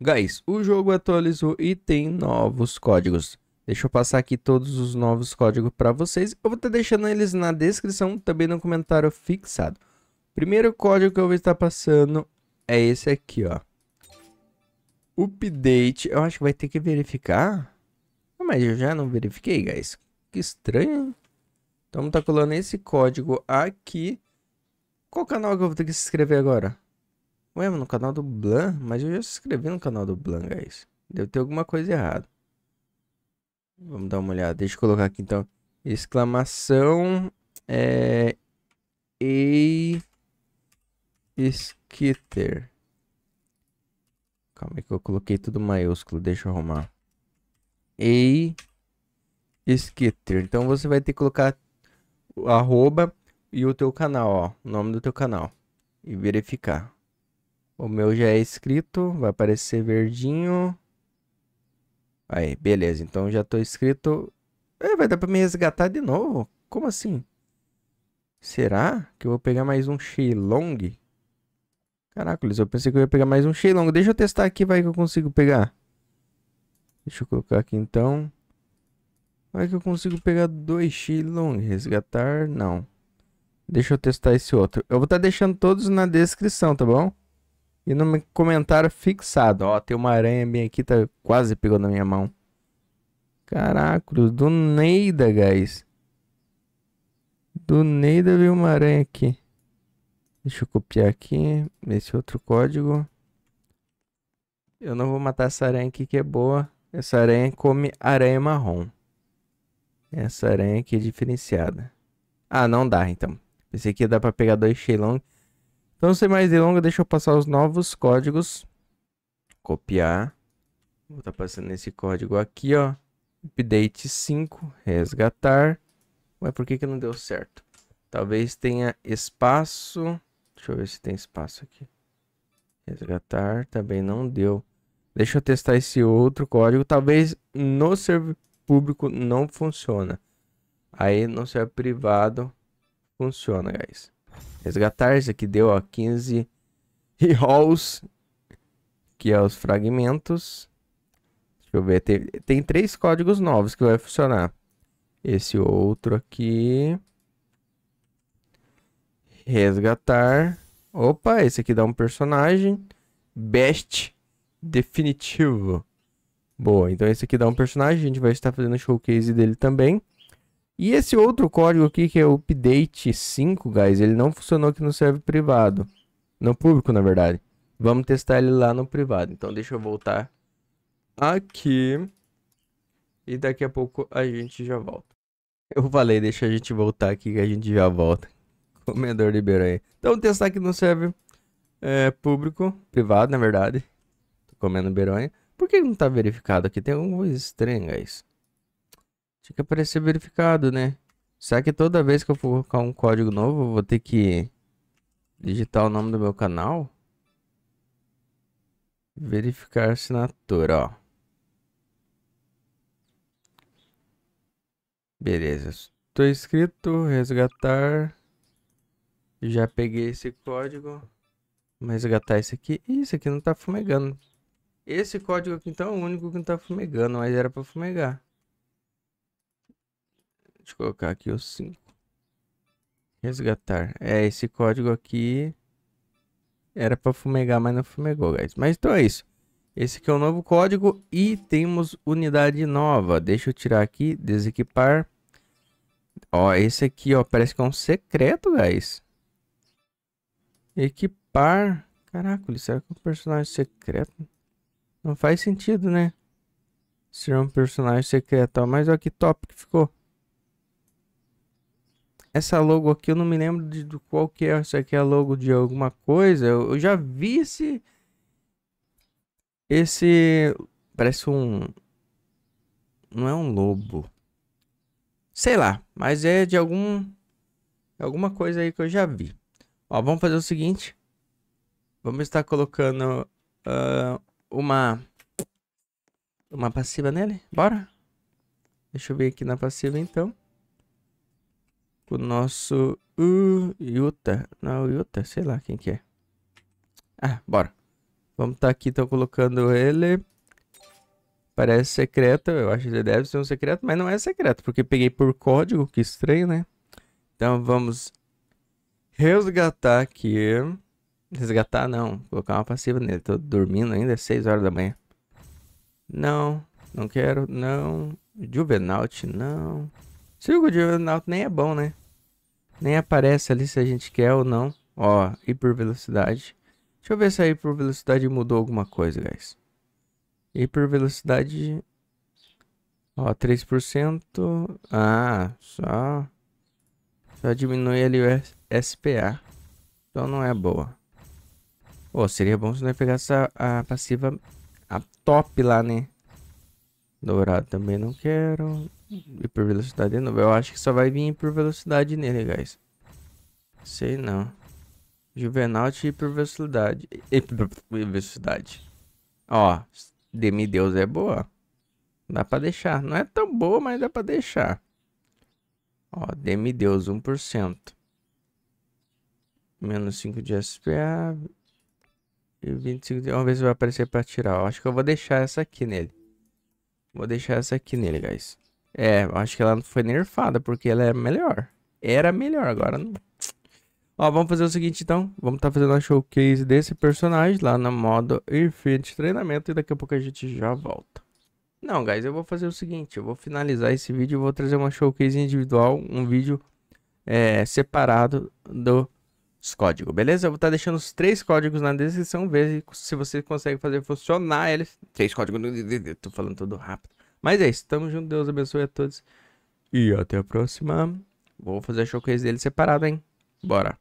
Guys, o jogo atualizou e tem novos códigos. Deixa eu passar aqui todos os novos códigos para vocês. Eu vou estar deixando eles na descrição, também no comentário fixado. Primeiro código que eu vou estar passando é esse aqui, ó. Update. Eu acho que vai ter que verificar. Ah, mas eu já não verifiquei, guys. Que estranho. Então, tá colando esse código aqui. Qual canal que eu vou ter que se inscrever agora? Ué, mas no canal do Blan? Mas eu já se inscrevi no canal do Blan, guys. Deve ter alguma coisa errada. Vamos dar uma olhada. Deixa eu colocar aqui então. Exclamação. É. E. Skitter. Calma aí que eu coloquei tudo maiúsculo. Deixa eu arrumar. E. Skitter. Então você vai ter que colocar o arroba e o teu canal, ó. O nome do teu canal. E verificar. O meu já é escrito, vai aparecer verdinho. Aí, beleza. Então já estou escrito. É, vai dar para me resgatar de novo? Como assim? Será que eu vou pegar mais um Xilong? Caracoles, eu pensei que eu ia pegar mais um Xilong. Deixa eu testar aqui, vai que eu consigo pegar. Deixa eu colocar aqui então. Vai que eu consigo pegar dois Xilong. Resgatar, não. Deixa eu testar esse outro. Eu vou estar tá deixando todos na descrição, tá bom? E no comentário fixado, ó, tem uma aranha bem aqui, tá quase pegou na minha mão. Caraca, do Neida, guys. Do Neida veio uma aranha aqui. Deixa eu copiar aqui, esse outro código. Eu não vou matar essa aranha aqui que é boa. Essa aranha come aranha marrom. Essa aranha aqui é diferenciada. Ah, não dá então. Pensei que ia dar pra pegar dois cheilão. Então, sem mais delongas, deixa eu passar os novos códigos. Copiar. Vou tá estar passando esse código aqui, ó. Update 5, resgatar. Mas por que que não deu certo? Talvez tenha espaço. Deixa eu ver se tem espaço aqui. Resgatar também não deu. Deixa eu testar esse outro código. Talvez no servidor público não funciona. Aí no servidor privado funciona, guys. Resgatar, isso aqui deu, ó, 15 rolls que é os fragmentos. Deixa eu ver, tem, tem três códigos novos que vai funcionar. Esse outro aqui. Resgatar. Opa, esse aqui dá um personagem. Best definitivo. Boa, então esse aqui dá um personagem, a gente vai estar fazendo showcase dele também. E esse outro código aqui, que é o update 5, guys, ele não funcionou aqui no server privado. No público, na verdade. Vamos testar ele lá no privado. Então, deixa eu voltar aqui. E daqui a pouco a gente já volta. Eu falei, deixa a gente voltar aqui que a gente já volta. Comendador liberou aí. Então, testar aqui no server é, público, privado, na verdade. Tô comendo beironha. Por que não tá verificado aqui? Tem alguma coisa estranha, guys. Tinha que aparecer verificado, né? Será que toda vez que eu for colocar um código novo, eu vou ter que digitar o nome do meu canal? Verificar assinatura, ó. Beleza. Estou inscrito, resgatar. Já peguei esse código. Vamos resgatar esse aqui. Ih, esse aqui não tá fumegando. Esse código aqui então é o único que não tá fumegando, mas era para fumegar. Deixa eu colocar aqui os 5. Resgatar. É, esse código aqui era para fumegar, mas não fumegou, guys. Mas então é isso. Esse aqui é o novo código e temos unidade nova. Deixa eu tirar aqui, desequipar. Ó, esse aqui, ó, parece que é um secreto, guys. Equipar. Caraca, será que é um personagem secreto? Não faz sentido, né? Ser um personagem secreto, ó. Mas olha que top que ficou essa logo aqui, eu não me lembro de, de qual que é. isso aqui é a logo de alguma coisa. Eu, eu já vi esse. Esse. Parece um. Não é um lobo. Sei lá, mas é de algum. Alguma coisa aí que eu já vi. Ó, vamos fazer o seguinte. Vamos estar colocando uh, uma. Uma passiva nele? Bora? Deixa eu ver aqui na passiva então o nosso uh, Utah. Não, Utah, sei lá quem que é. Ah, bora. Vamos estar tá aqui, tô colocando ele. Parece secreto, eu acho que deve ser um secreto, mas não é secreto, porque peguei por código, que estranho, né? Então vamos resgatar aqui. Resgatar não, colocar uma passiva nele. Tô dormindo ainda, é 6 horas da manhã. Não, não quero, não. Juvenaut, não. Se o Juvenaut nem é bom, né? Nem aparece ali se a gente quer ou não. Ó, hipervelocidade. Deixa eu ver se a hipervelocidade mudou alguma coisa, guys. Hipervelocidade... Ó, 3%. Ah, só... Só diminui ali o SPA. Então não é boa. Pô, seria bom se nós pegasse a, a passiva... A top lá, né? Dourado também não quero. E por velocidade de é novo. Eu acho que só vai vir por velocidade nele, guys. Sei não. te e por velocidade. E por velocidade. Ó, Deus é boa. Dá pra deixar. Não é tão boa, mas dá pra deixar. Ó, Demi-Deus, 1%. Menos 5 de SPA. E 25 de... Vamos ver se vai aparecer pra tirar. acho que eu vou deixar essa aqui nele. Vou deixar essa aqui nele, guys. É, acho que ela não foi nerfada, porque ela é melhor. Era melhor, agora não. Ó, vamos fazer o seguinte então. Vamos estar tá fazendo a showcase desse personagem lá na modo Infinite Treinamento e daqui a pouco a gente já volta. Não, guys, eu vou fazer o seguinte. Eu vou finalizar esse vídeo e vou trazer uma showcase individual, um vídeo é, separado do códigos, beleza? Eu vou estar tá deixando os três códigos na descrição, ver se você consegue fazer funcionar eles. Três códigos, tô falando tudo rápido. Mas é isso. Tamo junto. Deus abençoe a todos. E até a próxima. Vou fazer a showcase dele separado, hein? Bora.